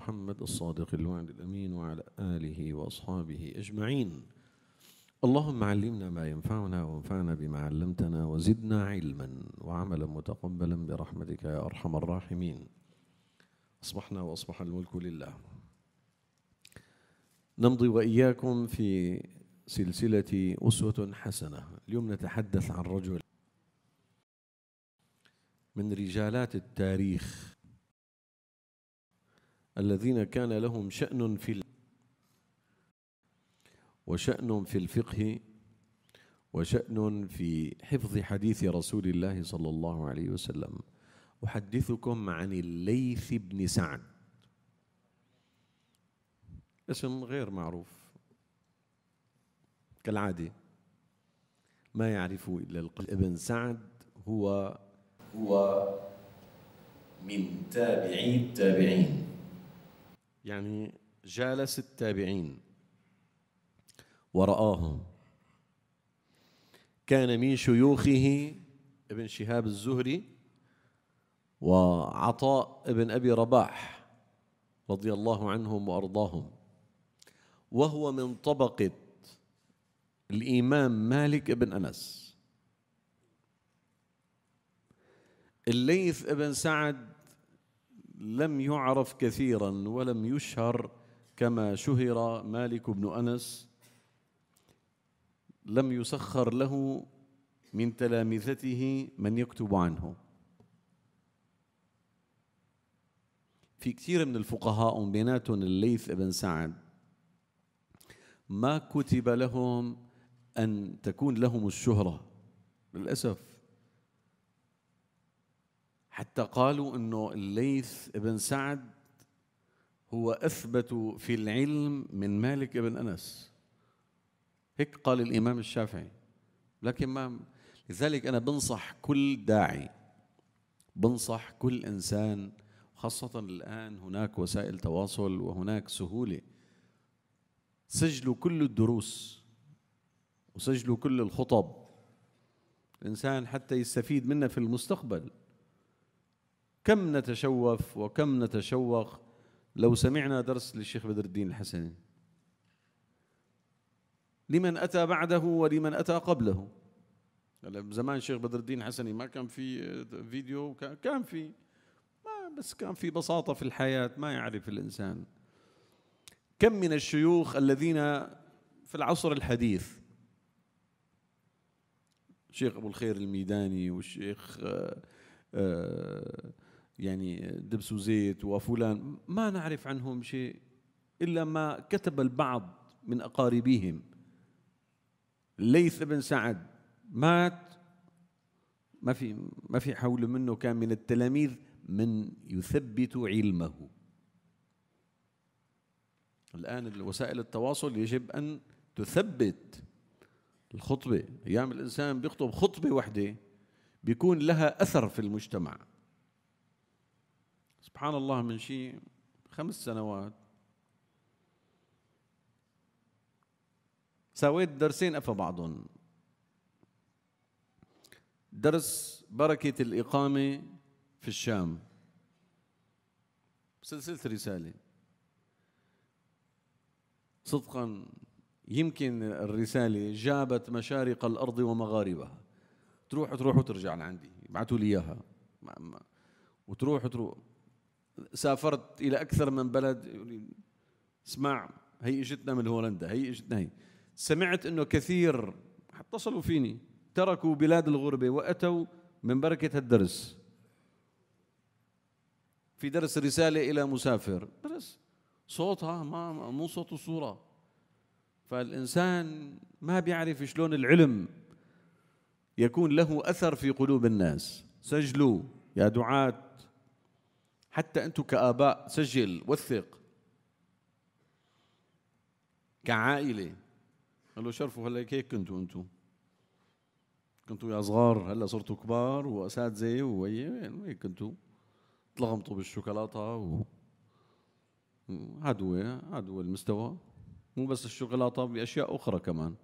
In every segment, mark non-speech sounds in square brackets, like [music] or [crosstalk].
محمد الصادق الوعد الأمين وعلى آله وأصحابه أجمعين اللهم علمنا ما ينفعنا وانفعنا بما علمتنا وزدنا علما وعملا متقبلا برحمتك يا أرحم الراحمين أصبحنا وأصبح الملك لله نمضي وإياكم في سلسلة أسوة حسنة اليوم نتحدث عن رجل من رجالات التاريخ الذين كان لهم شأن في وشأن في الفقه وشأن في حفظ حديث رسول الله صلى الله عليه وسلم أحدثكم عن الليث بن سعد اسم غير معروف كالعادة ما يعرفه إلا القلب ابن سعد هو هو من تابعي التابعين يعني جالس التابعين ورآهم كان من شيوخه ابن شهاب الزهري وعطاء ابن أبي رباح رضي الله عنهم وأرضاهم وهو من طبقة الإمام مالك بن أنس الليث بن سعد لم يعرف كثيرا ولم يشهر كما شهر مالك بن انس لم يسخر له من تلامذته من يكتب عنه في كثير من الفقهاء بيناتهم الليث بن سعد ما كتب لهم أن تكون لهم الشهرة للأسف حتى قالوا انه الليث بن سعد هو اثبت في العلم من مالك بن انس هيك قال الامام الشافعي لكن ما لذلك انا بنصح كل داعي بنصح كل انسان خاصة الآن هناك وسائل تواصل وهناك سهولة سجلوا كل الدروس وسجلوا كل الخطب الإنسان حتى يستفيد منها في المستقبل كم نتشوف وكم نتشوق لو سمعنا درس للشيخ بدر الدين الحسني لمن أتى بعده ولمن أتى قبله زمان الشيخ بدر الدين الحسني ما كان في فيديو كان في ما بس كان في بساطة في الحياة ما يعرف الإنسان كم من الشيوخ الذين في العصر الحديث الشيخ أبو الخير الميداني والشيخ آآ آه، آآ آه، يعني دبس وزيت وفلان ما نعرف عنهم شيء إلا ما كتب البعض من أقاربهم ليث بن سعد مات ما في ما في حول منه كان من التلاميذ من يثبت علمه الآن وسائل التواصل يجب أن تثبت الخطبة أيام الإنسان بيخطب خطبة واحدة بيكون لها أثر في المجتمع سبحان الله من شيء خمس سنوات سويت درسين أفا بعضهم درس بركة الإقامة في الشام سلسلة رسالة صدقا يمكن الرسالة جابت مشارق الأرض ومغاربها تروح تروح وترجع لعندي بعتوا لي إياها وتروح تروح سافرت الى اكثر من بلد اسمع هي اجتنا من هولندا هي اجتنا هي سمعت انه كثير اتصلوا فيني تركوا بلاد الغربه واتوا من بركه الدرس في درس رساله الى مسافر بس صوتها ما مو صوت وصوره فالانسان ما بيعرف شلون العلم يكون له اثر في قلوب الناس سجلوا يا دعاة حتى انتم كاباء سجل وثق كعائله قالوا شرفوا هلا هيك كنتوا انتم كنتوا يا صغار هلا صرتوا كبار واساتذه وهي هيك كنتوا تلغمطوا بالشوكولاته و هذا هو هذا هو المستوى مو بس الشوكولاته باشياء اخرى كمان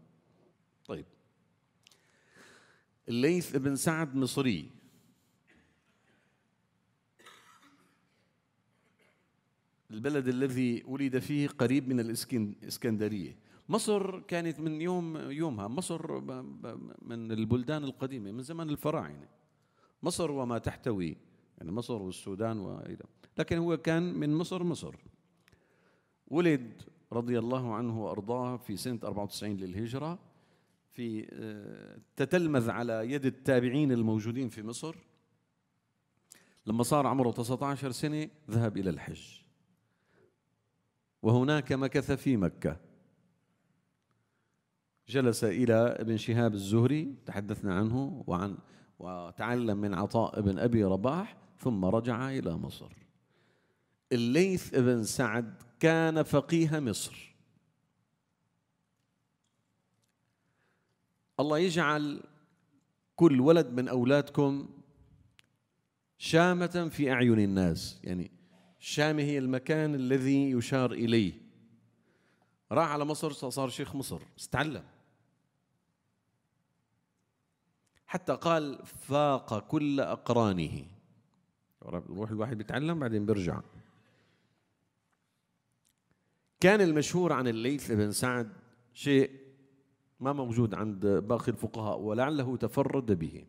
طيب الليث بن سعد مصري البلد الذي ولد فيه قريب من الإسكندرية مصر كانت من يوم يومها مصر من البلدان القديمة من زمن الفراعنة مصر وما تحتوي يعني مصر والسودان وإلى لكن هو كان من مصر مصر ولد رضي الله عنه وأرضاه في سنة 94 للهجرة في آه، تتلمذ على يد التابعين الموجودين في مصر لما صار عمره 19 سنة ذهب إلى الحج وهناك مكث في مكة جلس إلى ابن شهاب الزهري تحدثنا عنه وعن وتعلم من عطاء بن أبي رباح ثم رجع إلى مصر الليث بن سعد كان فقيه مصر الله يجعل كل ولد من أولادكم شامة في أعين الناس يعني الشام هي المكان الذي يشار إليه راح على مصر صار شيخ مصر استعلم حتى قال فاق كل أقرانه روح الواحد بيتعلم بعدين بيرجع كان المشهور عن الليث بن سعد شيء ما موجود عند باقي الفقهاء ولعله تفرد به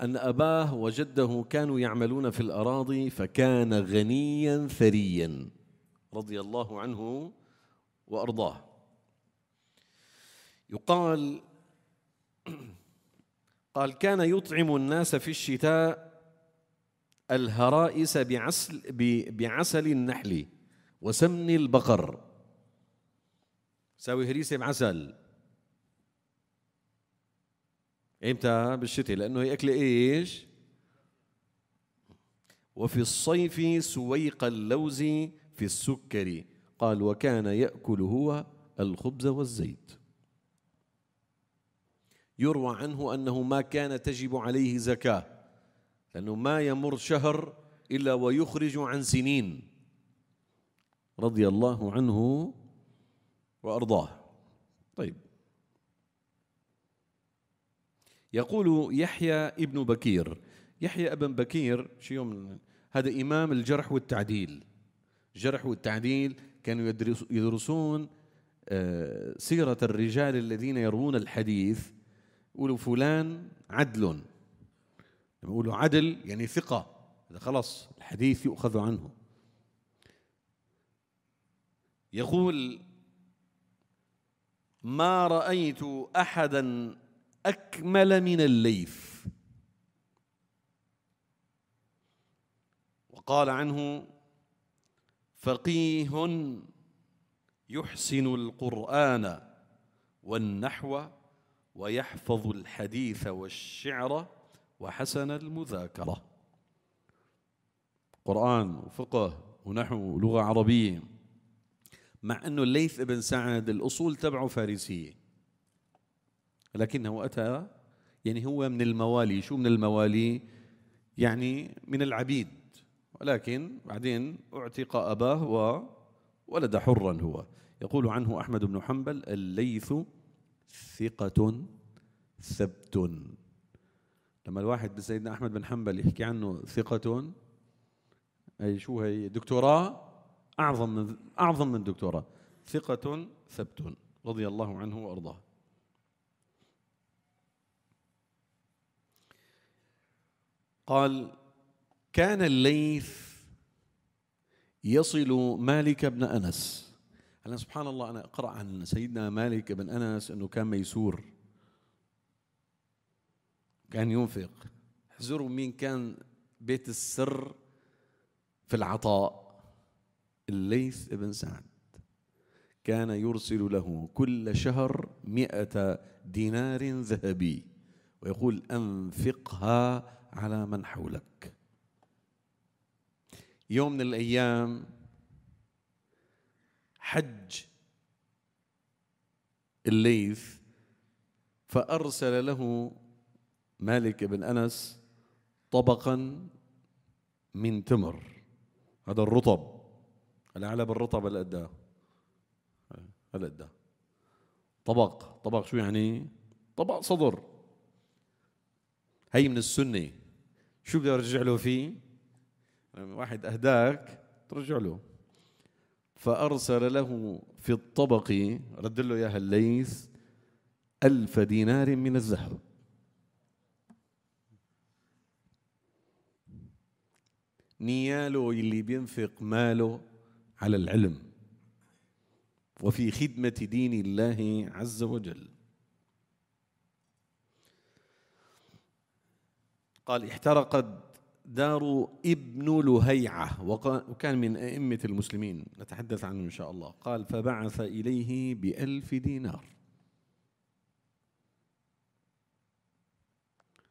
أن أباه وجده كانوا يعملون في الأراضي فكان غنيا ثريا رضي الله عنه وأرضاه يقال [clears throat] قال كان يطعم الناس في الشتاء الهرائس بعسل بعسل النحل وسمن البقر ساوي هريسه بعسل امتى بالشتاء لانه هي اكله ايش وفي الصيف سويق اللوز في السكر قال وكان ياكل هو الخبز والزيت يروى عنه انه ما كان تجب عليه زكاه لانه ما يمر شهر الا ويخرج عن سنين رضي الله عنه وارضاه طيب يقول يحيى ابن بكير يحيى ابن بكير يوم هذا إمام الجرح والتعديل الجرح والتعديل كانوا يدرسون آه، سيرة الرجال الذين يروون الحديث يقولوا فلان عدل لما يقولوا عدل يعني ثقة هذا خلاص الحديث يؤخذ عنه يقول ما رأيت أحدا أكمل من الليث وقال عنه فقيه يحسن القرآن والنحو ويحفظ الحديث والشعر وحسن المذاكرة قرآن وفقه ونحو ولغة عربية مع أنه الليث بن سعد الأصول تبعه فارسية لكنه أتى يعني هو من الموالي شو من الموالي يعني من العبيد ولكن بعدين اعتق أباه وولد حرا هو يقول عنه أحمد بن حنبل الليث ثقة ثبت لما الواحد بسيدنا أحمد بن حنبل يحكي عنه ثقة أي شو هي دكتوراه أعظم من أعظم من دكتوراه ثقة ثبت رضي الله عنه وأرضاه قال كان الليث يصل مالك بن انس هلا سبحان الله انا اقرا عن سيدنا مالك بن انس انه كان ميسور كان ينفق احذروا مين كان بيت السر في العطاء الليث بن سعد كان يرسل له كل شهر مئة دينار ذهبي ويقول أنفقها على من حولك يوم من الايام حج الليث فارسل له مالك بن انس طبقا من تمر هذا الرطب العلب الرطب الأداة الأداة طبق طبق شو يعني طبق صدر هي من السنه شو بدي ارجع له فيه واحد اهداك ترجع له فارسل له في الطبق رد له اياها الليث ألف دينار من الذهب نياله اللي بينفق ماله على العلم وفي خدمة دين الله عز وجل قال احترقت دار ابن لهيعة وكان من أئمة المسلمين نتحدث عنه إن شاء الله قال فبعث إليه بألف دينار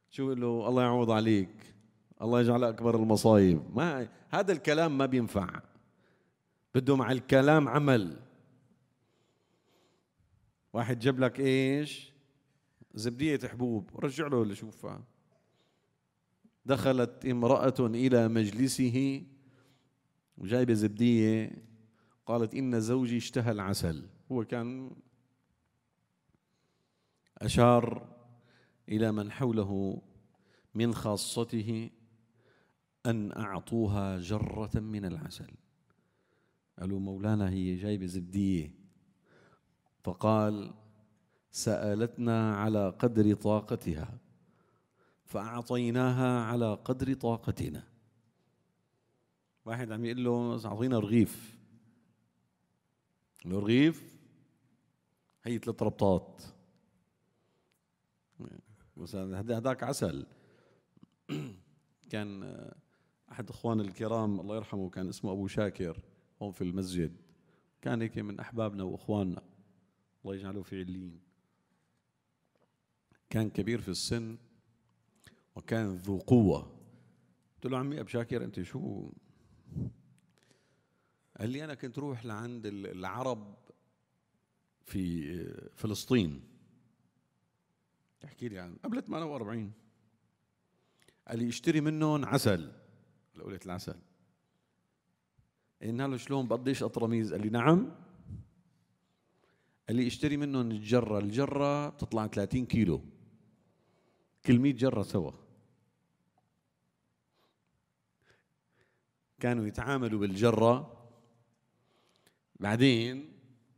شو له الله يعوض عليك الله يجعل أكبر المصايب ما هذا الكلام ما بينفع بده مع الكلام عمل واحد جاب لك ايش زبدية حبوب رجع له اللي شوفها دخلت امرأة إلى مجلسه وجايبة زبدية قالت إن زوجي اشتهى العسل هو كان أشار إلى من حوله من خاصته أن أعطوها جرة من العسل قالوا مولانا هي جايبة زبدية فقال سألتنا على قدر طاقتها فأعطيناها على قدر طاقتنا واحد عم يقول له أعطينا رغيف الرغيف رغيف هي ثلاث ربطات مثلا هذاك عسل [clears throat] كان احد اخوان الكرام الله يرحمه كان اسمه ابو شاكر هون في المسجد كان هيك من احبابنا واخواننا الله يجعله في عليين كان كبير في السن وكان ذو قوة قلت له عمي أبو شاكر أنت شو قال لي أنا كنت روح لعند العرب في فلسطين تحكي لي عن قبل 48 قال لي اشتري منهم عسل قلت العسل قلنا له شلون بقضيش اطرميز قال لي نعم قال لي اشتري منهم الجره الجره بتطلع 30 كيلو كل 100 جره سوا كانوا يتعاملوا بالجرة بعدين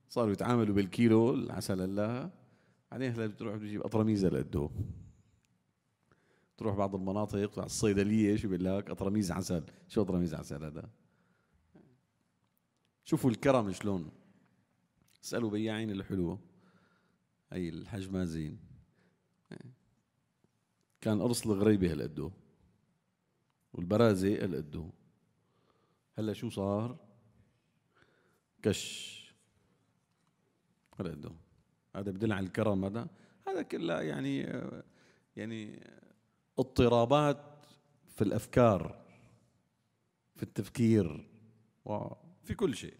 صاروا يتعاملوا بالكيلو العسل الله بعدين هلا بتروح بتجيب اطرميزه لقده تروح بعض المناطق على الصيدليه شو بيقول لك اطرميز عسل شو اطرميز عسل هذا شوفوا الكرم شلون اسالوا بياعين الحلوه اي زين كان قرص الغريبه هالقدو والبرازي هالقدو هلا شو صار كش رده هذا بدل على الكرم هذا هذا كله يعني يعني اضطرابات في الافكار في التفكير وفي كل شيء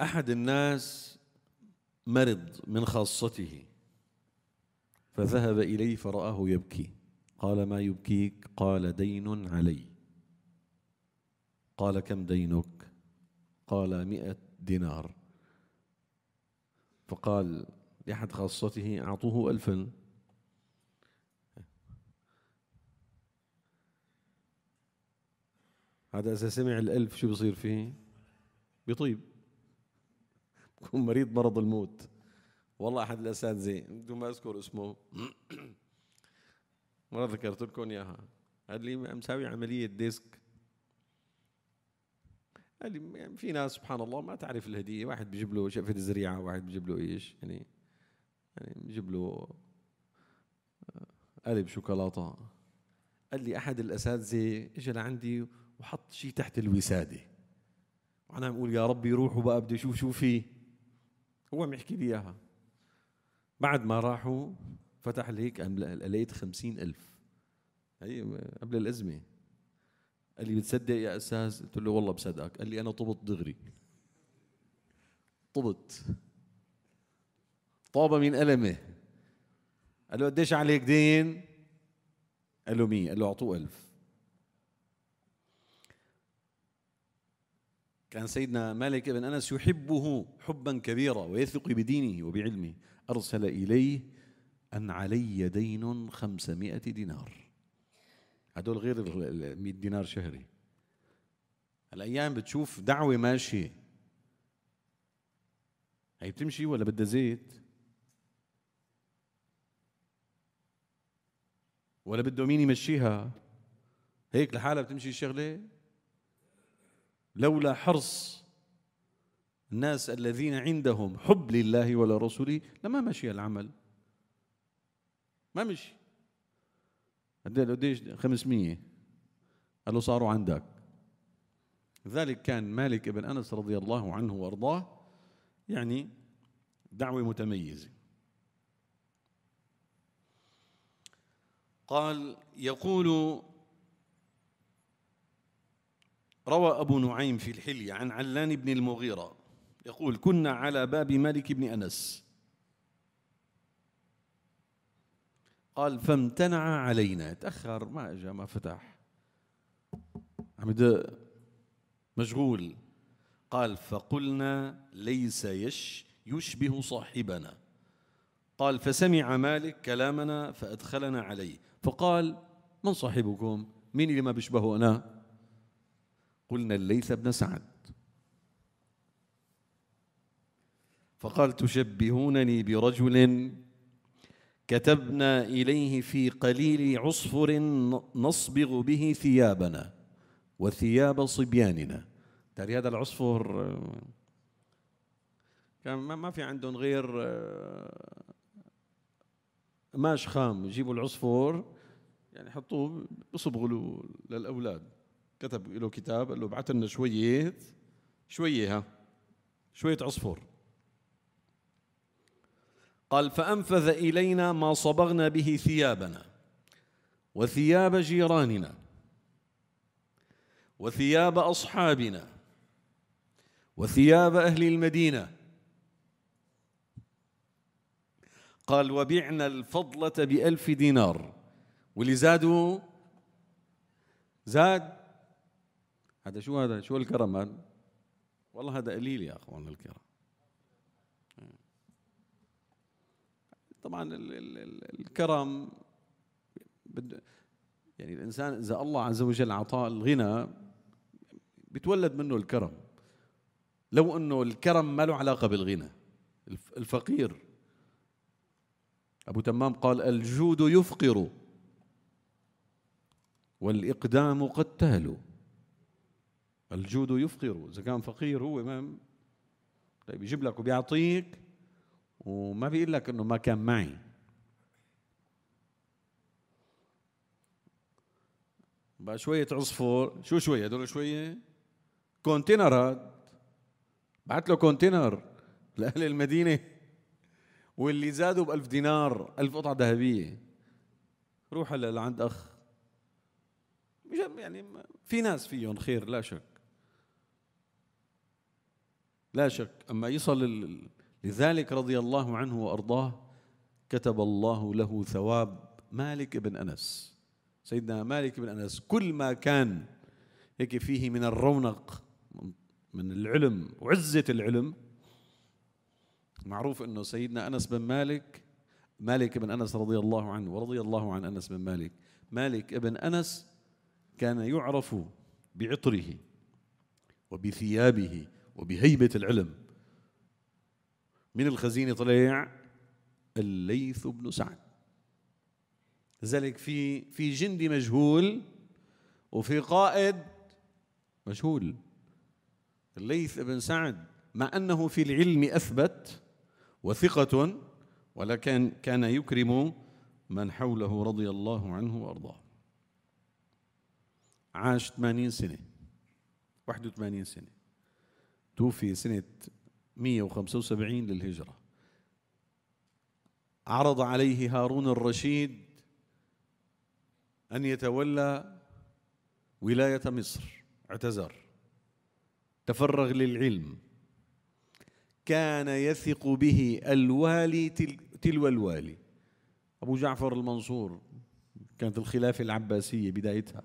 احد الناس مرض من خاصته فذهب إليه فرآه يبكي قال ما يبكيك قال دين علي قال كم دينك قال مئة دينار فقال لأحد خاصته أعطوه ألفا هذا إذا سمع الألف شو بصير فيه بيطيب بكون مريض مرض الموت والله احد الاساتذه بدون ما اذكر اسمه [clears throat] مره ذكرت لكم اياها قال لي مساوي عمليه ديسك قال لي في ناس سبحان الله ما تعرف الهديه واحد بيجيب له شقفه زريعه واحد بيجيب له ايش يعني يعني بيجيب له آه، قلب شوكولاته قال لي احد الاساتذه اجى لعندي وحط شيء تحت الوساده وانا عم اقول يا ربي روحوا بقى بدي اشوف شو فيه هو عم يحكي لي اياها بعد ما راحوا فتح هيك لقيت خمسين ألف هي قبل الأزمة قال لي بتصدق يا أستاذ قلت له والله بصدقك قال لي أنا طبت دغري طبت طابة من ألمه قال له قديش عليك دين قال له 100 قال له أعطوه ألف كان سيدنا مالك بن أنس يحبه حبا كبيرا ويثق بدينه وبعلمه أرسل إليه أن علي دين خمسمائة دينار هدول غير ال 100 دينار شهري الأيام بتشوف دعوة ماشية هي بتمشي ولا بدها زيت ولا بده مين يمشيها هيك لحالها بتمشي الشغلة لولا حرص الناس الذين عندهم حب لله ولرسوله لما مشي العمل ما مشي قديش 500 قال له صاروا عندك ذلك كان مالك بن انس رضي الله عنه وارضاه يعني دعوه متميزه قال يقول روى أبو نعيم في الحلية عن علان بن المغيرة يقول كنا على باب مالك بن أنس قال فامتنع علينا تأخر ما أجا ما فتح عم مشغول قال فقلنا ليس يش يشبه صاحبنا قال فسمع مالك كلامنا فأدخلنا عليه فقال من صاحبكم مين اللي ما بيشبهه أنا قلنا الليث بن سعد فقال تشبهونني برجل كتبنا إليه في قليل عصفر نصبغ به ثيابنا وثياب صبياننا ترى هذا العصفر كان ما في عندهم غير قماش آه، خام يجيبوا العصفور يعني حطوه بصبغوا له للاولاد كتب له كتاب قال له ابعث لنا شويه شويه ها شويه عصفور قال فأنفذ إلينا ما صبغنا به ثيابنا وثياب جيراننا وثياب أصحابنا وثياب أهل المدينة قال وبعنا الفضلة بألف دينار واللي زادوا زاد هذا شو هذا شو الكرم هذا والله هذا قليل يا أخوان الكرام طبعا الكرم يعني الانسان اذا الله عز وجل اعطاه الغنى بيتولد منه الكرم لو انه الكرم ما له علاقه بالغنى الفقير ابو تمام قال الجود يفقر والاقدام قد تهلو الجود يفقر اذا كان فقير هو ما طيب يجيب لك وبيعطيك وما بيقول لك انه ما كان معي بقى شوية عصفور شو شوية هدول شوية كونتينرات بعت له كونتينر لأهل المدينة واللي زادوا بألف دينار ألف قطعة ذهبية روح هلا لعند أخ يعني في ناس فيهم خير لا شك لا شك أما يصل لذلك رضي الله عنه وارضاه كتب الله له ثواب مالك بن انس سيدنا مالك بن انس كل ما كان هيك فيه من الرونق من العلم وعزه العلم معروف انه سيدنا انس بن مالك مالك بن انس رضي الله عنه ورضي الله عن انس بن مالك مالك بن انس كان يعرف بعطره وبثيابه وبهيبه العلم من الخزينة طلع الليث بن سعد لذلك في في جندي مجهول وفي قائد مجهول الليث بن سعد مع أنه في العلم أثبت وثقة ولكن كان يكرم من حوله رضي الله عنه وأرضاه عاش 80 سنة 81 سنة توفي سنة 175 للهجرة عرض عليه هارون الرشيد أن يتولى ولاية مصر اعتذر تفرغ للعلم كان يثق به الوالي تلو الوالي أبو جعفر المنصور كانت الخلافة العباسية بدايتها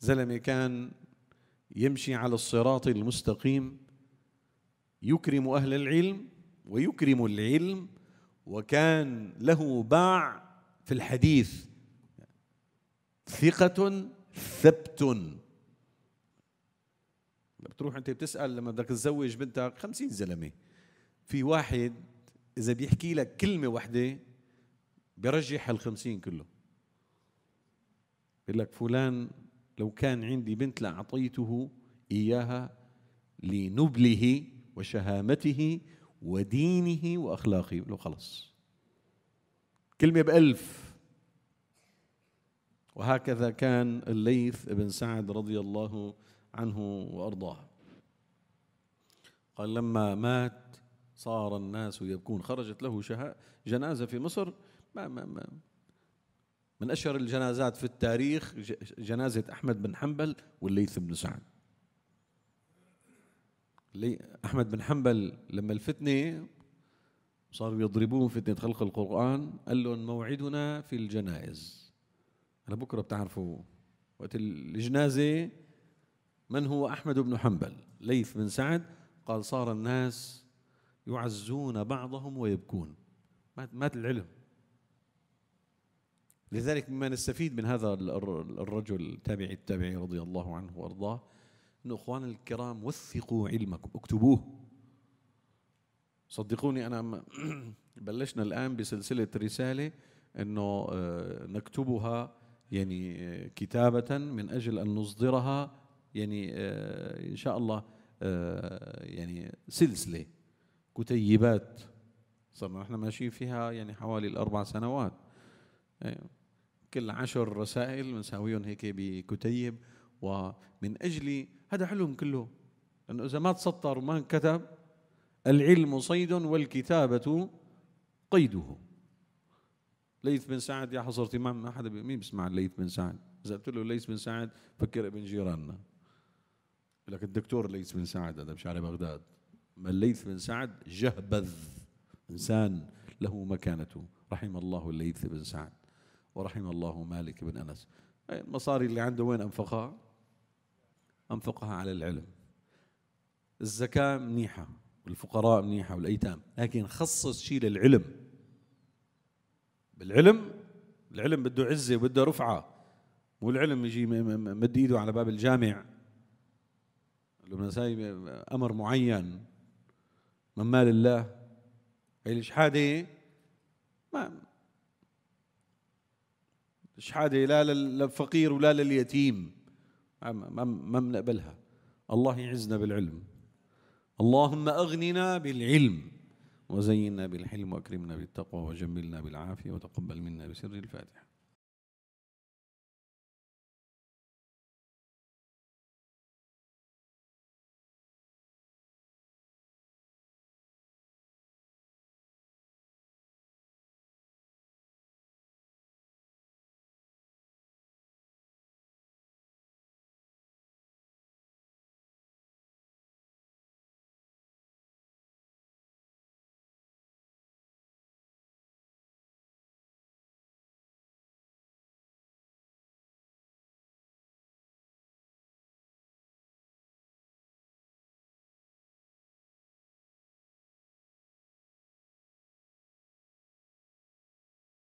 زلمة كان يمشي على الصراط المستقيم يكرم اهل العلم ويكرم العلم وكان له باع في الحديث ثقة ثبت بتروح انت بتسال لما بدك تزوج بنتك 50 زلمه في واحد اذا بيحكي لك كلمه واحده برجح ال 50 كله بيقول لك فلان لو كان عندي بنت لأعطيته إياها لنبله وشهامته ودينه وأخلاقه لو خلص كلمة بألف وهكذا كان الليث بن سعد رضي الله عنه وأرضاه قال لما مات صار الناس يبكون خرجت له جنازة في مصر ما ما ما من أشهر الجنازات في التاريخ جنازة أحمد بن حنبل والليث بن سعد لي أحمد بن حنبل لما الفتنة صاروا يضربون فتنة خلق القرآن قال لهم موعدنا في الجنائز أنا بكرة بتعرفوا وقت الجنازة من هو أحمد بن حنبل ليث بن سعد قال صار الناس يعزون بعضهم ويبكون مات العلم لذلك مما نستفيد من هذا الرجل تابعي التابعي رضي الله عنه وارضاه ان اخواننا الكرام وثقوا علمكم اكتبوه صدقوني انا [clears throat] بلشنا الان بسلسله رساله انه آه، نكتبها يعني آه، كتابه من اجل ان نصدرها يعني آه، ان شاء الله يعني سلسله كتيبات صرنا احنا ماشيين فيها يعني حوالي الاربع سنوات كل عشر رسائل بنساويهم هيك بكتيب ومن أجل هذا حلم كله لأنه إذا ما تسطر وما انكتب العلم صيد والكتابة قيده ليث بن سعد يا حصرتي ما حدا مين بيسمع ليث بن سعد إذا قلت له ليث بن سعد فكر ابن جيراننا لك الدكتور ليث بن سعد هذا بشعر بغداد ما الليث بن سعد جهبذ إنسان له مكانته رحم الله الليث بن سعد ورحم الله مالك بن أنس المصاري اللي عنده وين أنفقها أنفقها على العلم الزكاة منيحة والفقراء منيحة والأيتام لكن خصص شيء للعلم بالعلم العلم بده عزة وبده رفعة مو العلم يجي مد ايده على باب الجامع النسائي امر معين من مال الله هي الاشحاده ما مش حاجة لا للفقير ولا لليتيم ما بنقبلها الله يعزنا بالعلم اللهم أغننا بالعلم وزينا بالحلم وأكرمنا بالتقوى وجملنا بالعافية وتقبل منا بسر الفاتحة